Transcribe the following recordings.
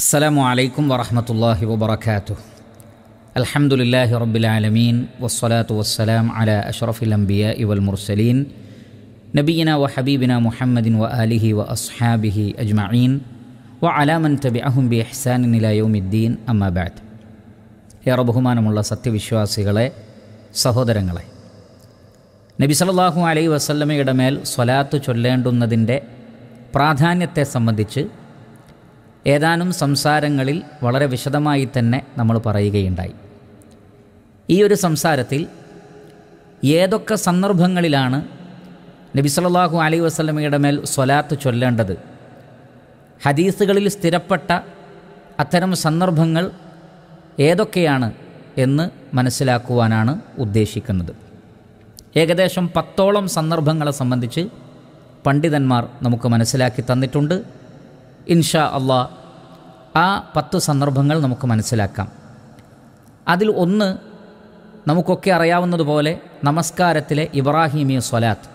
അസ്സലാമു അലൈക്കും വറഹമത്തല്ലാഹി വബർക്കാത്തു അൽഹംദുലില്ലാഹി റബ്ബിൽ ആലമീൻ വസ്സലാത്തു വസ്സലാം അല അഷ്റഫിൽ അംബിയ ഇവൽ മുർസലീൻ നബീന വ ഹബീബിന മുഹമ്മദിൻ വ അലിഹി വ അസ്ഹാബിഹി അജ്മഈൻ വ അലാമൻ തബി അഹും ബി എഹ്സാൻ നിലയോമിദ്ദീൻ അമ്മബാദ് ഏറെ ബഹുമാനമുള്ള സത്യവിശ്വാസികളെ സഹോദരങ്ങളെ നബി സല്ലാഹു അലൈ വസല്ലമയുടെ മേൽ സ്വലാത്ത് ചൊല്ലേണ്ടുന്നതിൻ്റെ പ്രാധാന്യത്തെ സംബന്ധിച്ച് ഏതാനും സംസാരങ്ങളിൽ വളരെ വിശദമായി തന്നെ നമ്മൾ പറയുകയുണ്ടായി ഈ ഒരു സംസാരത്തിൽ ഏതൊക്കെ സന്ദർഭങ്ങളിലാണ് നബി സല്ലാഹു അലൈ വസ്ലമയുടെ മേൽ സ്വലാത്ത് ചൊല്ലേണ്ടത് ഹദീസുകളിൽ സ്ഥിരപ്പെട്ട അത്തരം സന്ദർഭങ്ങൾ ഏതൊക്കെയാണ് എന്ന് മനസ്സിലാക്കുവാനാണ് ഉദ്ദേശിക്കുന്നത് ഏകദേശം പത്തോളം സന്ദർഭങ്ങളെ സംബന്ധിച്ച് പണ്ഡിതന്മാർ നമുക്ക് മനസ്സിലാക്കി തന്നിട്ടുണ്ട് ഇൻഷാ അള്ളാ ആ പത്ത് സന്ദർഭങ്ങൾ നമുക്ക് മനസ്സിലാക്കാം അതിൽ ഒന്ന് നമുക്കൊക്കെ അറിയാവുന്നതുപോലെ നമസ്കാരത്തിലെ ഇബ്രാഹിമി സ്വലാത്ത്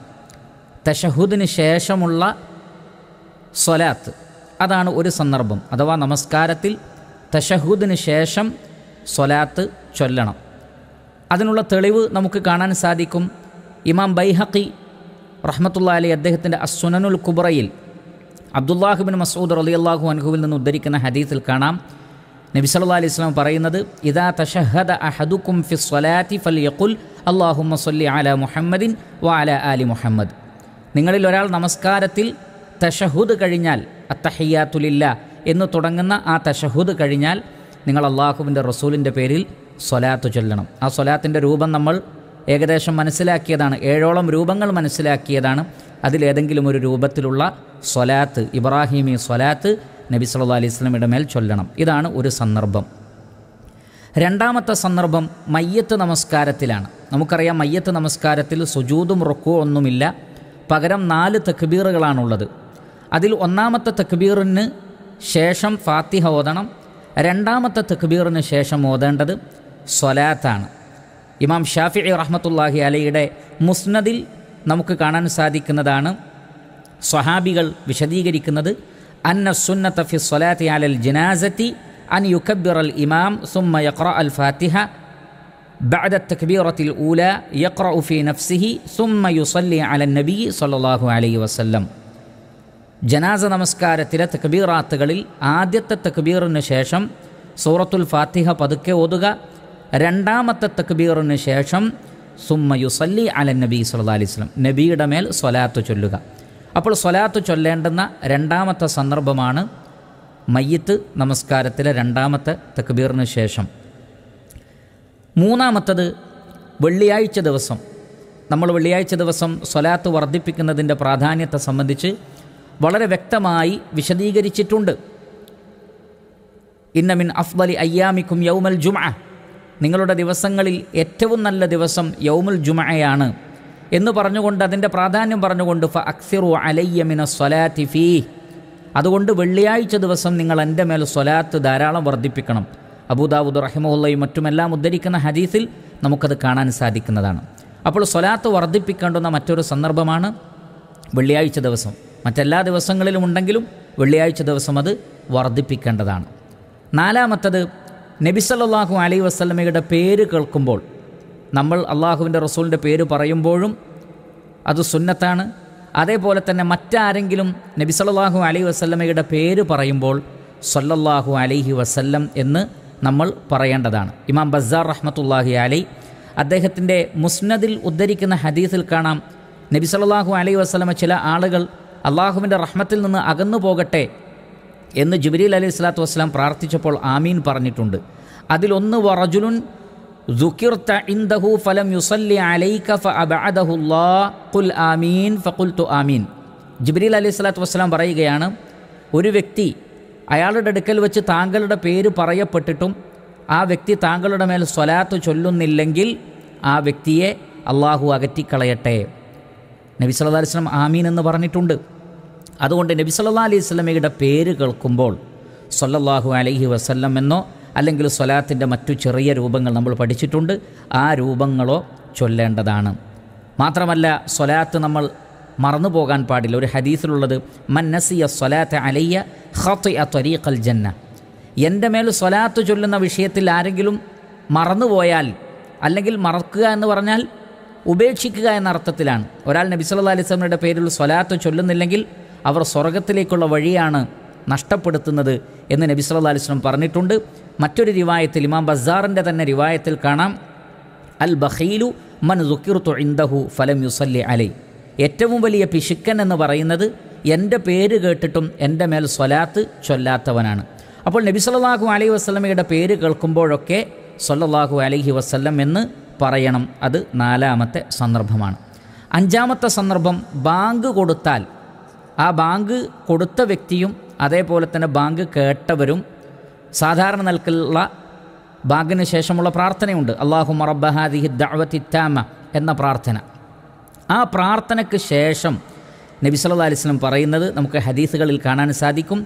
തഷഹുദിന് ശേഷമുള്ള സ്വലാത്ത് അതാണ് ഒരു സന്ദർഭം അഥവാ നമസ്കാരത്തിൽ തഷഹുദിന് ശേഷം സ്വലാത്ത് ചൊല്ലണം അതിനുള്ള തെളിവ് നമുക്ക് കാണാൻ സാധിക്കും ഇമാം ബൈഹക്കി റഹ്മത്തുള്ള അലി അദ്ദേഹത്തിൻ്റെ അസ്വനനുൽ കുബ്രയിൽ അബ്ദുല്ലാഹുബിൻ മസൂദ് അലി അള്ളാഹു അൻഹുവിൽ നിന്ന് ഉദ്ധരിക്കുന്ന ഹദീസിൽ കാണാം നബി സല്ലാ അലൈഹി സ്വലാം പറയുന്നത് ഇദാ തഷഹദ അഹദുക്കും ഫി സ്വലാത്തി ഫൽ യഖുൽ അള്ളാഹുമ്മ സല്ലി അല മുഹമ്മദിൻ വ അല അലി മുഹമ്മദ് നിങ്ങളിൽ ഒരാൾ നമസ്കാരത്തിൽ തഷഹുദ് കഴിഞ്ഞാൽ അത്തഹയ്യാത്തുലില്ല എന്ന് തുടങ്ങുന്ന ആ തഷഹുദ് കഴിഞ്ഞാൽ നിങ്ങൾ അള്ളാഹുവിൻ്റെ റസൂലിൻ്റെ പേരിൽ സ്വലാത്ത് ചൊല്ലണം ആ സ്വലാത്തിൻ്റെ രൂപം നമ്മൾ ഏകദേശം മനസ്സിലാക്കിയതാണ് ഏഴോളം രൂപങ്ങൾ മനസ്സിലാക്കിയതാണ് അതിലേതെങ്കിലും ഒരു രൂപത്തിലുള്ള സ്വലാത്ത് ഇബ്രാഹിമി സ്വലാത്ത് നബി സല്ലാ അലൈഹി സ്വലമിയുടെ മേൽ ചൊല്ലണം ഇതാണ് ഒരു സന്ദർഭം രണ്ടാമത്തെ സന്ദർഭം മയ്യത്ത് നമസ്കാരത്തിലാണ് നമുക്കറിയാം മയ്യത്ത് നമസ്കാരത്തിൽ സുജൂതും റൊക്കോ ഒന്നുമില്ല പകരം നാല് തക്ബീറുകളാണുള്ളത് അതിൽ ഒന്നാമത്തെ തക്ബീറിന് ശേഷം ഫാത്തിഹ ഓതണം രണ്ടാമത്തെ തക്ബീറിന് ശേഷം ഓതേണ്ടത് സ്വലാത്താണ് ഇമാം ഷാഫി റഹ്മത്തുല്ലാഹി അലയുടെ മുസ്നദിൽ നമുക്ക് കാണാൻ സാധിക്കുന്നതാണ് സ്വഹാബികൾ വിശദീകരിക്കുന്നത് അന്ന സുന്ന ഫി സ്വലാത്തി അലൽ ജനാസത്തി അൻ യുഖബിർ അൽ ഇമാം സുമ്മ യക്ര അൽ ഫാത്തിഹ بعد തക്ബീറത്തിൽ ഊല യക്ര ഉഫി നഫ്സിഹി സുമ്മ യുസല്ലി على നബി صلى അലൈ عليه ജനാസ നമസ്കാരത്തിലെ തക്ബീറാത്തുകളിൽ ആദ്യത്തെ തക്ബീറിന് ശേഷം സൂറത്തുൽ ഫാത്തിഹ പതുക്കെ ഓതുക രണ്ടാമത്തെ തക്ബീറിന് ശേഷം സുമ്മ യുസല്ലി അല നബി സല്ലാ അലൈഹി സ്വലം നബിയുടെ മേൽ സ്വലാത്ത് ചൊല്ലുക അപ്പോൾ സ്വലാത്ത് ചൊല്ലേണ്ടുന്ന രണ്ടാമത്തെ സന്ദർഭമാണ് മയ്യത്ത് നമസ്കാരത്തിലെ രണ്ടാമത്തെ തക്ബീറിന് ശേഷം മൂന്നാമത്തത് വെള്ളിയാഴ്ച ദിവസം നമ്മൾ വെള്ളിയാഴ്ച ദിവസം സ്വലാത്ത് വർദ്ധിപ്പിക്കുന്നതിൻ്റെ പ്രാധാന്യത്തെ സംബന്ധിച്ച് വളരെ വ്യക്തമായി വിശദീകരിച്ചിട്ടുണ്ട് ഇന്നമിൻ അഫ്ദലി അയ്യാമിക്കും യൗമൽ ജുമാ നിങ്ങളുടെ ദിവസങ്ങളിൽ ഏറ്റവും നല്ല ദിവസം യൗമുൽ ജുമയാണ് എന്ന് പറഞ്ഞുകൊണ്ട് അതിൻ്റെ പ്രാധാന്യം പറഞ്ഞുകൊണ്ട് ഫ അക്സിറു അലയ്യമിന സ്വലാത്തി ഫീ അതുകൊണ്ട് വെള്ളിയാഴ്ച ദിവസം നിങ്ങൾ എൻ്റെ മേൽ സ്വലാത്ത് ധാരാളം വർദ്ധിപ്പിക്കണം അബൂദാബുദ് റഹിമുല്ലയും മറ്റുമെല്ലാം ഉദ്ധരിക്കുന്ന ഹദീസിൽ നമുക്കത് കാണാൻ സാധിക്കുന്നതാണ് അപ്പോൾ സ്വലാത്ത് വർദ്ധിപ്പിക്കേണ്ടുന്ന മറ്റൊരു സന്ദർഭമാണ് വെള്ളിയാഴ്ച ദിവസം മറ്റെല്ലാ ദിവസങ്ങളിലും ഉണ്ടെങ്കിലും വെള്ളിയാഴ്ച ദിവസം അത് വർദ്ധിപ്പിക്കേണ്ടതാണ് നാലാമത്തത് നബി സല്ലാഹു അലൈ വസ്ലമയുടെ പേര് കേൾക്കുമ്പോൾ നമ്മൾ അള്ളാഹുവിൻ്റെ റസൂലിൻ്റെ പേര് പറയുമ്പോഴും അത് സുന്നത്താണ് അതേപോലെ തന്നെ മറ്റാരെങ്കിലും നബി സല്ലാഹു അലൈ വസ്ലമയുടെ പേര് പറയുമ്പോൾ സൊല്ലല്ലാഹു അലൈഹി വസല്ലം എന്ന് നമ്മൾ പറയേണ്ടതാണ് ഇമാം ബസാർ റഹ്മത്തുല്ലാഹി അലൈ അദ്ദേഹത്തിൻ്റെ മുസ്നദിൽ ഉദ്ധരിക്കുന്ന ഹദീസിൽ കാണാം നബി സല്ലാഹു അലൈ വസ്ലമ ചില ആളുകൾ അള്ളാഹുവിൻ്റെ റഹ്മത്തിൽ നിന്ന് അകന്നു പോകട്ടെ എന്ന് ജുബിരിൽ അലൈഹി സ്വലാത്തു വസ്സലാം പ്രാർത്ഥിച്ചപ്പോൾ ആമീൻ പറഞ്ഞിട്ടുണ്ട് അതിലൊന്ന് വറജുലുൻ ذكرت ജിബ്രീൽ അലൈഹി സ്വലാത്തു വസ്സലാം പറയുകയാണ് ഒരു വ്യക്തി അയാളുടെ അടുക്കൽ വെച്ച് താങ്കളുടെ പേര് പറയപ്പെട്ടിട്ടും ആ വ്യക്തി താങ്കളുടെ മേൽ സ്വലാത്ത് ചൊല്ലുന്നില്ലെങ്കിൽ ആ വ്യക്തിയെ അള്ളാഹു അകറ്റിക്കളയട്ടെ നബി സല്ലാ അലൈഹി ആമീൻ എന്ന് പറഞ്ഞിട്ടുണ്ട് അതുകൊണ്ട് നബി സല്ലാ അലൈഹി സ്വലമയുടെ പേര് കേൾക്കുമ്പോൾ സൊല്ലാഹു അലൈഹി വസല്ലം എന്നോ അല്ലെങ്കിൽ സ്വലാത്തിൻ്റെ മറ്റു ചെറിയ രൂപങ്ങൾ നമ്മൾ പഠിച്ചിട്ടുണ്ട് ആ രൂപങ്ങളോ ചൊല്ലേണ്ടതാണ് മാത്രമല്ല സ്വലാത്ത് നമ്മൾ മറന്നു പോകാൻ പാടില്ല ഒരു ഹദീസിലുള്ളത് മന്നസിയ സ്വലാത്ത് അലയ്യ ഹത്ത് അ ജന്ന എൻ്റെ മേൽ സ്വലാത്ത് ചൊല്ലുന്ന വിഷയത്തിൽ ആരെങ്കിലും മറന്നുപോയാൽ അല്ലെങ്കിൽ മറക്കുക എന്ന് പറഞ്ഞാൽ ഉപേക്ഷിക്കുക എന്ന അർത്ഥത്തിലാണ് ഒരാൾ നബി അലൈഹി അലൈസ്മയുടെ പേരിൽ സ്വലാത്ത് ചൊല്ലുന്നില്ലെങ്കിൽ അവർ സ്വർഗത്തിലേക്കുള്ള വഴിയാണ് നഷ്ടപ്പെടുത്തുന്നത് എന്ന് നബി സല്ലാ അലിസ്ലം പറഞ്ഞിട്ടുണ്ട് മറ്റൊരു റിവായത്തിൽ ഇമാം ബസാറിൻ്റെ തന്നെ റിവായത്തിൽ കാണാം അൽ ബഹീലു മൻ ദുക്കിർത്തു ഇന്ദഹു ഫലം യുസല്ലി അലൈ ഏറ്റവും വലിയ പിശുക്കൻ എന്ന് പറയുന്നത് എൻ്റെ പേര് കേട്ടിട്ടും എൻ്റെ മേൽ സ്വലാത്ത് ചൊല്ലാത്തവനാണ് അപ്പോൾ നബി സല്ലാഹു അലൈഹി വസ്ലമയുടെ പേര് കേൾക്കുമ്പോഴൊക്കെ സൊല്ലാഹു അലൈഹി വസ്ല്ലം എന്ന് പറയണം അത് നാലാമത്തെ സന്ദർഭമാണ് അഞ്ചാമത്തെ സന്ദർഭം ബാങ്ക് കൊടുത്താൽ ആ ബാങ്ക് കൊടുത്ത വ്യക്തിയും അതേപോലെ തന്നെ ബാങ്ക് കേട്ടവരും സാധാരണ നൽകുള്ള ബാങ്കിന് ശേഷമുള്ള പ്രാർത്ഥനയുണ്ട് അള്ളാഹു മറബഹാദിഹി ദഅവത്തിത്താമ എന്ന പ്രാർത്ഥന ആ പ്രാർത്ഥനയ്ക്ക് ശേഷം നബി സല്ലാ അലിസ്ലം പറയുന്നത് നമുക്ക് ഹദീസുകളിൽ കാണാൻ സാധിക്കും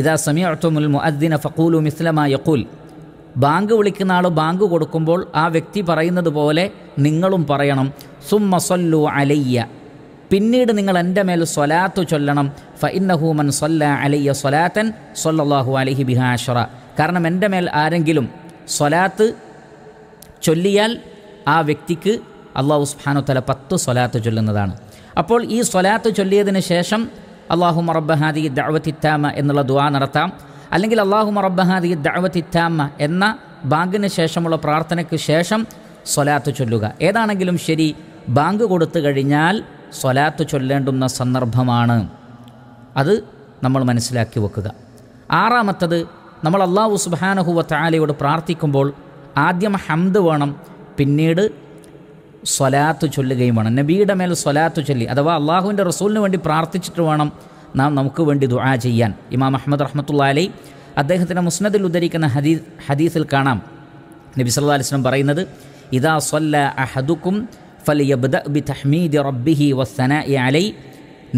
ഇതാ സമിയത്തുൽ മുഅദ്ദിന ഫക്കൂലു മിസ്ലമ യക്കൂൽ ബാങ്ക് വിളിക്കുന്ന ആൾ ബാങ്ക് കൊടുക്കുമ്പോൾ ആ വ്യക്തി പറയുന്നത് പോലെ നിങ്ങളും പറയണം സുമ്മസൊല്ലു അലയ്യ പിന്നീട് നിങ്ങൾ എൻ്റെ മേൽ സ്വലാത്തു ചൊല്ലണം ഫഇന്നഹൂമൻ സൊല്ല അലയ്യ സ്വലാത്തൻ സൊല്ലാഹു അലഹി ബിഹാഷറ കാരണം എൻ്റെ മേൽ ആരെങ്കിലും സ്വലാത്ത് ചൊല്ലിയാൽ ആ വ്യക്തിക്ക് അള്ളാഹു സുബാനു തല പത്ത് സ്വലാത്ത് ചൊല്ലുന്നതാണ് അപ്പോൾ ഈ സ്വലാത്ത് ചൊല്ലിയതിന് ശേഷം അള്ളാഹു മറബഹാദി ദഅവത്തിത്താമ എന്നുള്ള ദുവാ നടത്താം അല്ലെങ്കിൽ അള്ളാഹു മറബഹാദി ദഅവത്തിത്താമ എന്ന ബാങ്കിന് ശേഷമുള്ള പ്രാർത്ഥനയ്ക്ക് ശേഷം സ്വലാത്ത് ചൊല്ലുക ഏതാണെങ്കിലും ശരി ബാങ്ക് കൊടുത്തു കഴിഞ്ഞാൽ സ്വലാത്ത് ചൊല്ലേണ്ടുന്ന സന്ദർഭമാണ് അത് നമ്മൾ മനസ്സിലാക്കി വെക്കുക ആറാമത്തത് നമ്മൾ അള്ളാഹു സുബാനഹുവ താലയോട് പ്രാർത്ഥിക്കുമ്പോൾ ആദ്യം ഹംദ് വേണം പിന്നീട് സ്വലാത്ത് ചൊല്ലുകയും വേണം നബിയുടെ മേൽ സ്വലാത്ത് ചൊല്ലി അഥവാ അള്ളാഹുവിൻ്റെ റസൂലിന് വേണ്ടി പ്രാർത്ഥിച്ചിട്ട് വേണം നാം നമുക്ക് വേണ്ടി ദുആ ചെയ്യാൻ ഇമാം അഹമ്മദ് റഹ്മത്തുള്ള അലൈ അദ്ദേഹത്തിൻ്റെ മുസ്നദിൽ ഉദ്ധരിക്കുന്ന ഹദീസ് ഹദീസിൽ കാണാം നബി സല്ലാ അലിസ്ലം പറയുന്നത് ഇതാ സ്വല്ല അഹദുക്കും ഫൽ ബി റബ്ബിഹി വസ്സന അലൈ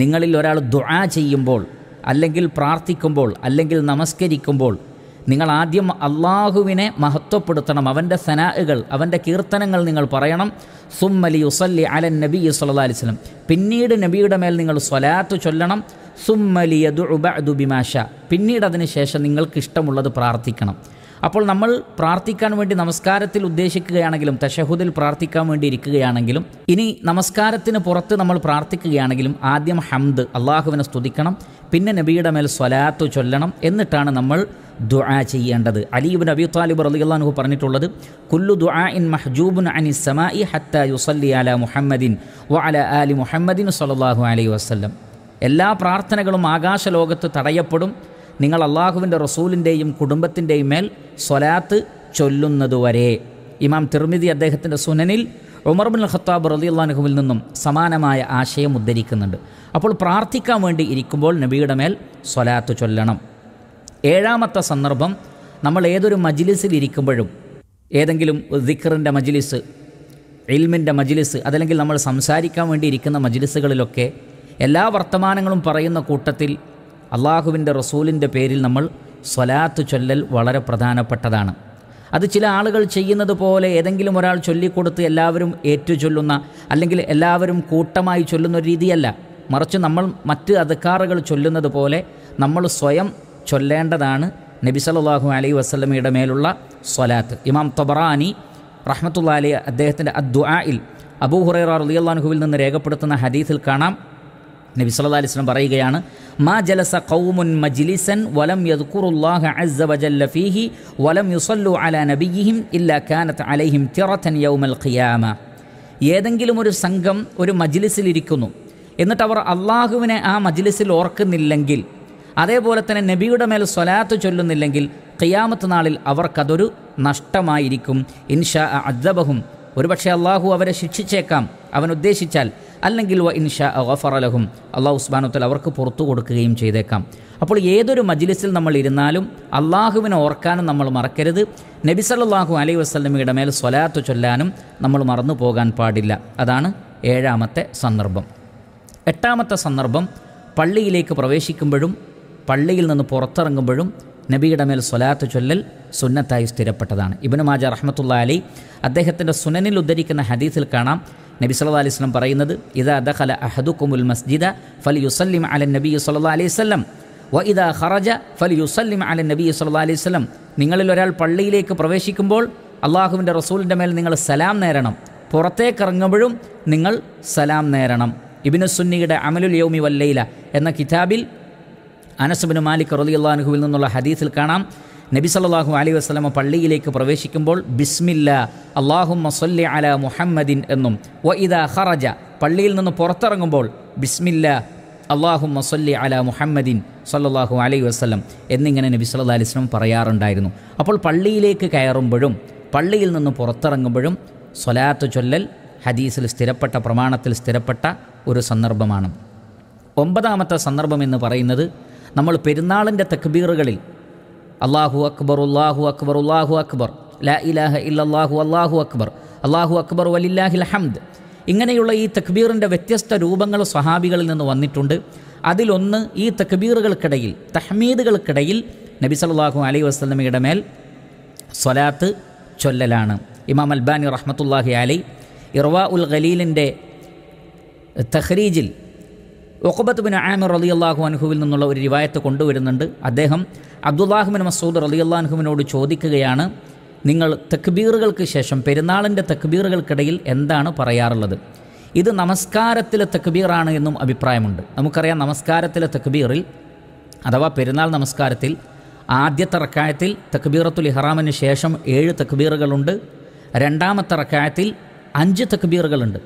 നിങ്ങളിൽ ഒരാൾ ദുആ ചെയ്യുമ്പോൾ അല്ലെങ്കിൽ പ്രാർത്ഥിക്കുമ്പോൾ അല്ലെങ്കിൽ നമസ്കരിക്കുമ്പോൾ നിങ്ങൾ ആദ്യം അള്ളാഹുവിനെ മഹത്വപ്പെടുത്തണം അവൻ്റെ സനാഹുകൾ അവൻ്റെ കീർത്തനങ്ങൾ നിങ്ങൾ പറയണം സുമ്മലി ഉസല്ലി അലൻ നബി അലൈഹി വസല്ലം പിന്നീട് നബിയുടെ മേൽ നിങ്ങൾ സ്വലാത്ത് ചൊല്ലണം സുമ്മലി ബിമാഷ പിന്നീട് അതിന് ശേഷം നിങ്ങൾക്ക് ഇഷ്ടമുള്ളത് പ്രാർത്ഥിക്കണം അപ്പോൾ നമ്മൾ പ്രാർത്ഥിക്കാൻ വേണ്ടി നമസ്കാരത്തിൽ ഉദ്ദേശിക്കുകയാണെങ്കിലും തഷഹുദിൽ പ്രാർത്ഥിക്കാൻ വേണ്ടി ഇരിക്കുകയാണെങ്കിലും ഇനി നമസ്കാരത്തിന് പുറത്ത് നമ്മൾ പ്രാർത്ഥിക്കുകയാണെങ്കിലും ആദ്യം ഹംദ് അള്ളാഹുവിനെ സ്തുതിക്കണം പിന്നെ നബിയുടെ മേൽ സ്വലാത്തു ചൊല്ലണം എന്നിട്ടാണ് നമ്മൾ ദുആ ചെയ്യേണ്ടത് അലീബ് അബി താലിബ് റലിഹു പറഞ്ഞിട്ടുള്ളത് കുല്ലു ദുആ ഇൻ മഹ്ജൂബുൻ അനി സമായി ഹത്ത യുസല്ലി അല മുഹമ്മദിൻ വ അല ആലി മുഹമ്മദിൻ സലാഹു അലൈഹി വസ്ലം എല്ലാ പ്രാർത്ഥനകളും ആകാശലോകത്ത് തടയപ്പെടും നിങ്ങൾ അള്ളാഹുവിൻ്റെ റസൂലിൻ്റെയും കുടുംബത്തിൻ്റെയും മേൽ സ്വലാത്ത് ചൊല്ലുന്നതുവരെ ഇമാം തിർമിതി അദ്ദേഹത്തിൻ്റെ സുനനിൽ ഉമർ ബിൻ ഖത്താബ് റലിയുള്ളാനുഹുവിൽ നിന്നും സമാനമായ ആശയം ഉദ്ധരിക്കുന്നുണ്ട് അപ്പോൾ പ്രാർത്ഥിക്കാൻ വേണ്ടി ഇരിക്കുമ്പോൾ നബിയുടെ മേൽ സ്വലാത്ത് ചൊല്ലണം ഏഴാമത്തെ സന്ദർഭം നമ്മൾ ഏതൊരു മജിലിസിൽ ഇരിക്കുമ്പോഴും ഏതെങ്കിലും ദിഖറിൻ്റെ മജിലിസ് ഇൽമിൻ്റെ മജിലിസ് അതല്ലെങ്കിൽ നമ്മൾ സംസാരിക്കാൻ വേണ്ടി ഇരിക്കുന്ന മജിലിസുകളിലൊക്കെ എല്ലാ വർത്തമാനങ്ങളും പറയുന്ന കൂട്ടത്തിൽ അള്ളാഹുവിൻ്റെ റസൂലിൻ്റെ പേരിൽ നമ്മൾ സ്വലാത്ത് ചൊല്ലൽ വളരെ പ്രധാനപ്പെട്ടതാണ് അത് ചില ആളുകൾ ചെയ്യുന്നത് പോലെ ഏതെങ്കിലും ഒരാൾ ചൊല്ലിക്കൊടുത്ത് എല്ലാവരും ഏറ്റുചൊല്ലുന്ന അല്ലെങ്കിൽ എല്ലാവരും കൂട്ടമായി ചൊല്ലുന്ന ഒരു രീതിയല്ല മറിച്ച് നമ്മൾ മറ്റ് അധികാറുകൾ ചൊല്ലുന്നത് പോലെ നമ്മൾ സ്വയം ചൊല്ലേണ്ടതാണ് നബി സല്ലാഹു അലൈ വസ്ലമയുടെ മേലുള്ള സ്വലാത്ത് ഇമാം തൊബറാനി റഹ്മത്തുള്ള അലി അദ്ദേഹത്തിൻ്റെ അദ്ദുആയിൽ അബൂ ഹുറൈറ റലിയല്ലാൻഹുവിൽ നിന്ന് രേഖപ്പെടുത്തുന്ന ഹദീസിൽ കാണാം നബി അലൈഹി വസല്ലം പറയുകയാണ് മാ ജലസ കൗമുൻ മജ്ലിസൻ വലം യദ്കുറുല്ലാഹ അസ്സ വജല്ല ഫീഹി വലം യുസല്ലു അലാ നബിയിഹിം ഇല്ലാ കാനത്ത് അലൈഹിം തിറത്തൻ യൗമൽ ഖിയാമ ഏതെങ്കിലും ഒരു സംഘം ഒരു ഇരിക്കുന്നു എന്നിട്ട് അവർ അള്ളാഹുവിനെ ആ മജ്ലിസിൽ ഓർക്കുന്നില്ലെങ്കിൽ അതേപോലെ തന്നെ നബിയുടെ മേൽ സ്വലാത്ത് ചൊല്ലുന്നില്ലെങ്കിൽ ഖിയാമത്ത് നാളിൽ അവർക്കതൊരു നഷ്ടമായിരിക്കും ഇൻഷാ അദ്ദബഹും ഒരുപക്ഷെ അള്ളാഹു അവരെ ശിക്ഷിച്ചേക്കാം അവൻ ഉദ്ദേശിച്ചാൽ അല്ലെങ്കിൽ വ ഇൻഷാ ഗഫറലഹും അള്ളാഹു ഉസ്മാനുത്തൽ അവർക്ക് പുറത്തു കൊടുക്കുകയും ചെയ്തേക്കാം അപ്പോൾ ഏതൊരു മജ്ലിസിൽ നമ്മൾ ഇരുന്നാലും അള്ളാഹുവിനെ ഓർക്കാനും നമ്മൾ മറക്കരുത് നബി സല്ലാഹു അലൈ വസ്ലമിയുടെ മേൽ സ്വലാത്ത് ചൊല്ലാനും നമ്മൾ മറന്നു പോകാൻ പാടില്ല അതാണ് ഏഴാമത്തെ സന്ദർഭം എട്ടാമത്തെ സന്ദർഭം പള്ളിയിലേക്ക് പ്രവേശിക്കുമ്പോഴും പള്ളിയിൽ നിന്ന് പുറത്തിറങ്ങുമ്പോഴും നബിയുടെ മേൽ സ്വലാത്ത് ചൊല്ലൽ സുന്നത്തായി സ്ഥിരപ്പെട്ടതാണ് ഇബനു മാജ റഹ്മത്തുള്ള അലി അദ്ദേഹത്തിൻ്റെ സുനനിൽ ഉദ്ധരിക്കുന്ന ഹദീസിൽ കാണാം നബി സല്ലാ അലൈഹി സ്വലം പറയുന്നത് ഇതാ ദഖല അഹദുക്കുമുൽ മസ്ജിദ ഫൽ യുസല്ലിം അലൻ നബി സല്ലാ അലൈഹി വ ഇതാ ഖറജ ഫൽ യുസല്ലിം അലൻ നബി സല്ലാ അലൈഹി നിങ്ങളിൽ ഒരാൾ പള്ളിയിലേക്ക് പ്രവേശിക്കുമ്പോൾ അള്ളാഹുവിൻ്റെ റസൂലിൻ്റെ മേൽ നിങ്ങൾ സലാം നേരണം പുറത്തേക്കിറങ്ങുമ്പോഴും നിങ്ങൾ സലാം നേരണം ഇബിനു സുന്നിയുടെ അമലുൽ യൗമി വല്ലയില എന്ന കിതാബിൽ അനസബിന് മാലിക് റലിയുള്ളാഹുവിൽ നിന്നുള്ള ഹദീസിൽ കാണാം നബി സല്ലാഹു അലൈഹി വസ്ലമ പള്ളിയിലേക്ക് പ്രവേശിക്കുമ്പോൾ ബിസ്മില്ല അള്ളാഹു മൊസല്ലി അല മുഹമ്മദിൻ എന്നും വ ഇദ ഹറജ പള്ളിയിൽ നിന്ന് പുറത്തിറങ്ങുമ്പോൾ ബിസ്മില്ല അള്ളാഹു മൊസല്ലി അല മുഹമ്മദിൻ സല്ലാഹു അലൈ വസ്ലം എന്നിങ്ങനെ നബി സല്ലാ അലൈഹി വസ്ലം പറയാറുണ്ടായിരുന്നു അപ്പോൾ പള്ളിയിലേക്ക് കയറുമ്പോഴും പള്ളിയിൽ നിന്ന് പുറത്തിറങ്ങുമ്പോഴും സ്വലാത്ത് ചൊല്ലൽ ഹദീസിൽ സ്ഥിരപ്പെട്ട പ്രമാണത്തിൽ സ്ഥിരപ്പെട്ട ഒരു സന്ദർഭമാണ് ഒമ്പതാമത്തെ സന്ദർഭം എന്ന് പറയുന്നത് നമ്മൾ പെരുന്നാളിൻ്റെ തക്ബീറുകളിൽ അള്ളാഹു അക്ബർ ഉള്ളാഹു അക്ബർ ഉള്ളാഹു അക്ബർ ലാ ഇലാഹ ഇല്ലാഹു അള്ളാഹു അക്ബർ അള്ളാഹു അക്ബർ വലില്ലാഹിൽ ഹംദ് ഇങ്ങനെയുള്ള ഈ തക്ബീറിൻ്റെ വ്യത്യസ്ത രൂപങ്ങൾ സ്വഹാബികളിൽ നിന്ന് വന്നിട്ടുണ്ട് അതിലൊന്ന് ഈ തക്ബീറുകൾക്കിടയിൽ തഹ്മീദുകൾക്കിടയിൽ നബി സല്ലാഹു അലൈ വസ്ലമയുടെ മേൽ സ്വലാത്ത് ചൊല്ലലാണ് ഇമാം അൽബാനി റഹ്മത്തുല്ലാഹി അലൈ ഇർവാ ഉൽ ഖലീലിൻ്റെ തഹ്രീജിൽ ബിൻ ആമിർ അലി അള്ളാഹു അൻഹുവിൽ നിന്നുള്ള ഒരു രിവായത്ത് കൊണ്ടുവരുന്നുണ്ട് അദ്ദേഹം അബ്ദുല്ലാഹുബിൻ മസൂദ് അലി അള്ളാഹുവിനോട് ചോദിക്കുകയാണ് നിങ്ങൾ തക്ബീറുകൾക്ക് ശേഷം പെരുന്നാളിൻ്റെ തക്ബീറുകൾക്കിടയിൽ എന്താണ് പറയാറുള്ളത് ഇത് നമസ്കാരത്തിലെ തക്ബീറാണ് എന്നും അഭിപ്രായമുണ്ട് നമുക്കറിയാം നമസ്കാരത്തിലെ തക്ബീറിൽ അഥവാ പെരുന്നാൾ നമസ്കാരത്തിൽ ആദ്യത്തെ റക്കായത്തിൽ തക്ബീറത്തുൽ ഇഹ്റാമിന് ശേഷം ഏഴ് തക്ബീറുകളുണ്ട് രണ്ടാമത്തെ റക്കായത്തിൽ അഞ്ച് തക്ബീറുകളുണ്ട്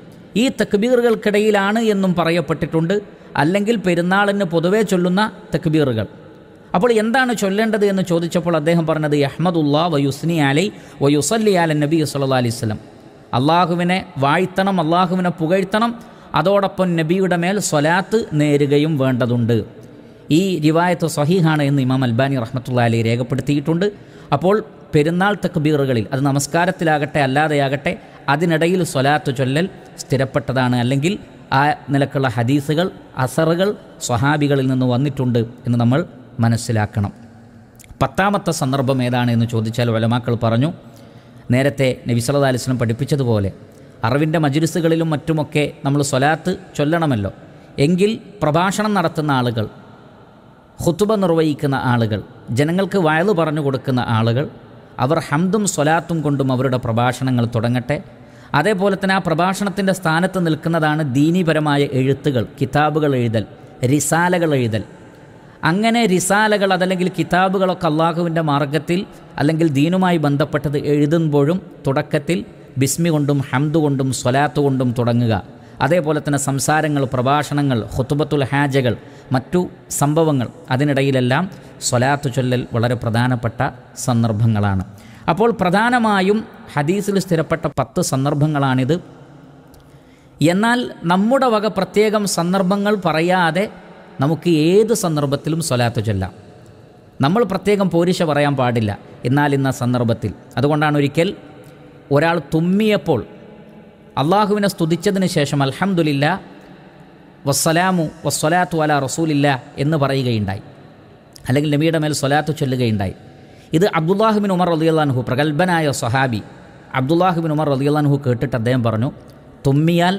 ഈ തക്ബീറുകൾക്കിടയിലാണ് എന്നും പറയപ്പെട്ടിട്ടുണ്ട് അല്ലെങ്കിൽ പെരുന്നാളിന് പൊതുവേ ചൊല്ലുന്ന തക്ബീറുകൾ അപ്പോൾ എന്താണ് ചൊല്ലേണ്ടത് എന്ന് ചോദിച്ചപ്പോൾ അദ്ദേഹം പറഞ്ഞത് അഹമ്മദുല്ലാ വയുസ്നി അലൈ വയുസല്ലി അല നബി സല്ലാ അലൈഹി സ്വലം അള്ളാഹുവിനെ വാഴ്ത്തണം അള്ളാഹുവിനെ പുകഴ്ത്തണം അതോടൊപ്പം നബിയുടെ മേൽ സ്വലാത്ത് നേരുകയും വേണ്ടതുണ്ട് ഈ രിവായത്ത് സഹീഹാണ് എന്ന് ഇമാം അൽബാനി റഹ്മത്തുള്ള അലി രേഖപ്പെടുത്തിയിട്ടുണ്ട് അപ്പോൾ പെരുന്നാൾ തക്ബീറുകളിൽ അത് നമസ്കാരത്തിലാകട്ടെ അല്ലാതെയാകട്ടെ അതിനിടയിൽ സ്വലാത്ത് ചൊല്ലൽ സ്ഥിരപ്പെട്ടതാണ് അല്ലെങ്കിൽ ആ നിലക്കുള്ള ഹദീസുകൾ അസറുകൾ സ്വഹാബികളിൽ നിന്ന് വന്നിട്ടുണ്ട് എന്ന് നമ്മൾ മനസ്സിലാക്കണം പത്താമത്തെ സന്ദർഭം ഏതാണ് എന്ന് ചോദിച്ചാൽ വലമാക്കൾ പറഞ്ഞു നേരത്തെ നബി പഠിപ്പിച്ചതുപോലെ അറിവിൻ്റെ മജുരിസുകളിലും മറ്റുമൊക്കെ നമ്മൾ സ്വലാത്ത് ചൊല്ലണമല്ലോ എങ്കിൽ പ്രഭാഷണം നടത്തുന്ന ആളുകൾ ഹുത്തുബ നിർവഹിക്കുന്ന ആളുകൾ ജനങ്ങൾക്ക് വയലു പറഞ്ഞു കൊടുക്കുന്ന ആളുകൾ അവർ ഹംദും സ്വലാത്തും കൊണ്ടും അവരുടെ പ്രഭാഷണങ്ങൾ തുടങ്ങട്ടെ അതേപോലെ തന്നെ ആ പ്രഭാഷണത്തിൻ്റെ സ്ഥാനത്ത് നിൽക്കുന്നതാണ് ദീനീപരമായ എഴുത്തുകൾ കിതാബുകൾ എഴുതൽ റിസാലകൾ എഴുതൽ അങ്ങനെ റിസാലകൾ അതല്ലെങ്കിൽ കിതാബുകളൊക്കെ അള്ളാഹുവിൻ്റെ മാർഗത്തിൽ അല്ലെങ്കിൽ ദീനുമായി ബന്ധപ്പെട്ടത് എഴുതുമ്പോഴും തുടക്കത്തിൽ ബിസ്മി കൊണ്ടും ഹംദ് കൊണ്ടും സ്വലാത്ത് കൊണ്ടും തുടങ്ങുക അതേപോലെ തന്നെ സംസാരങ്ങൾ പ്രഭാഷണങ്ങൾ ഹുത്തുബത്തുൽ ഹാജകൾ മറ്റു സംഭവങ്ങൾ അതിനിടയിലെല്ലാം സ്വലാത്തു ചൊല്ലൽ വളരെ പ്രധാനപ്പെട്ട സന്ദർഭങ്ങളാണ് അപ്പോൾ പ്രധാനമായും ഹദീസിൽ സ്ഥിരപ്പെട്ട പത്ത് സന്ദർഭങ്ങളാണിത് എന്നാൽ നമ്മുടെ വക പ്രത്യേകം സന്ദർഭങ്ങൾ പറയാതെ നമുക്ക് ഏത് സന്ദർഭത്തിലും സ്വലാത്ത് ചൊല്ലാം നമ്മൾ പ്രത്യേകം പോരിശ പറയാൻ പാടില്ല എന്നാൽ ഇന്ന സന്ദർഭത്തിൽ അതുകൊണ്ടാണ് ഒരിക്കൽ ഒരാൾ തുമ്മിയപ്പോൾ അള്ളാഹുവിനെ സ്തുതിച്ചതിന് ശേഷം അലഹമുല്ല വസ്സലാമു വസ്സലാത്തു അല റസൂലില്ല എന്ന് പറയുകയുണ്ടായി അല്ലെങ്കിൽ നബിയുടെ മേൽ സ്വലാത്ത് ചൊല്ലുകയുണ്ടായി ഇത് അബ്ദുല്ലാഹുബിൻ ഉമർ റലിയല്ലാൻഹു പ്രഗത്ഭനായ സൊഹാബി അബ്ദുല്ലാഹുബിൻ ഉമർ റലിയല്ലാൻഹു കേട്ടിട്ട് അദ്ദേഹം പറഞ്ഞു തുമ്മിയാൽ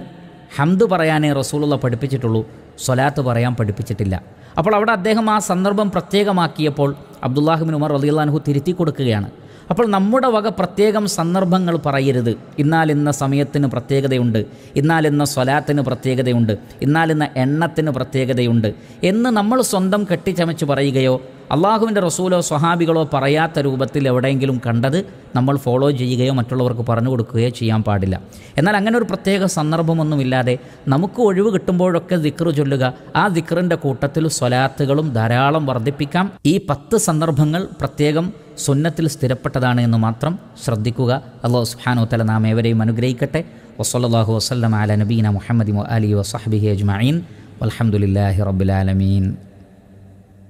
ഹംദ് പറയാനേ റസൂലുള്ള പഠിപ്പിച്ചിട്ടുള്ളൂ സ്വലാത്ത് പറയാൻ പഠിപ്പിച്ചിട്ടില്ല അപ്പോൾ അവിടെ അദ്ദേഹം ആ സന്ദർഭം പ്രത്യേകമാക്കിയപ്പോൾ അബ്ദുല്ലാഹുബിൻ ഉമർ റലിയല്ലാൻഹു തിരുത്തി കൊടുക്കുകയാണ് അപ്പോൾ നമ്മുടെ വക പ്രത്യേകം സന്ദർഭങ്ങൾ പറയരുത് ഇന്നാലിന്ന സമയത്തിന് പ്രത്യേകതയുണ്ട് ഇന്നാലിന്ന സ്വലാത്തിന് പ്രത്യേകതയുണ്ട് ഇന്നാലിന്ന എണ്ണത്തിന് പ്രത്യേകതയുണ്ട് എന്ന് നമ്മൾ സ്വന്തം കെട്ടിച്ചമച്ച് പറയുകയോ അള്ളാഹുവിൻ്റെ റസൂലോ സ്വഹാബികളോ പറയാത്ത രൂപത്തിൽ എവിടെയെങ്കിലും കണ്ടത് നമ്മൾ ഫോളോ ചെയ്യുകയോ മറ്റുള്ളവർക്ക് പറഞ്ഞു കൊടുക്കുകയോ ചെയ്യാൻ പാടില്ല എന്നാൽ അങ്ങനെ ഒരു പ്രത്യേക സന്ദർഭമൊന്നുമില്ലാതെ നമുക്ക് ഒഴിവ് കിട്ടുമ്പോഴൊക്കെ ദിക്റ് ചൊല്ലുക ആ ദിക്റിൻ്റെ കൂട്ടത്തിൽ സ്വലാത്തുകളും ധാരാളം വർദ്ധിപ്പിക്കാം ഈ പത്ത് സന്ദർഭങ്ങൾ പ്രത്യേകം സുന്നത്തിൽ സ്ഥിരപ്പെട്ടതാണ് എന്ന് മാത്രം ശ്രദ്ധിക്കുക അള്ളാഹു സുഹാനോ തല നാം ഏവരെയും അനുഗ്രഹിക്കട്ടെ വസ്ലാഹു വസ്ലം അല നബീന മുഹമ്മദ് അലി വസ്ഹബി ഹെജ്മീൻ അലഹമുല്ലാഹി റബുലാലമീൻ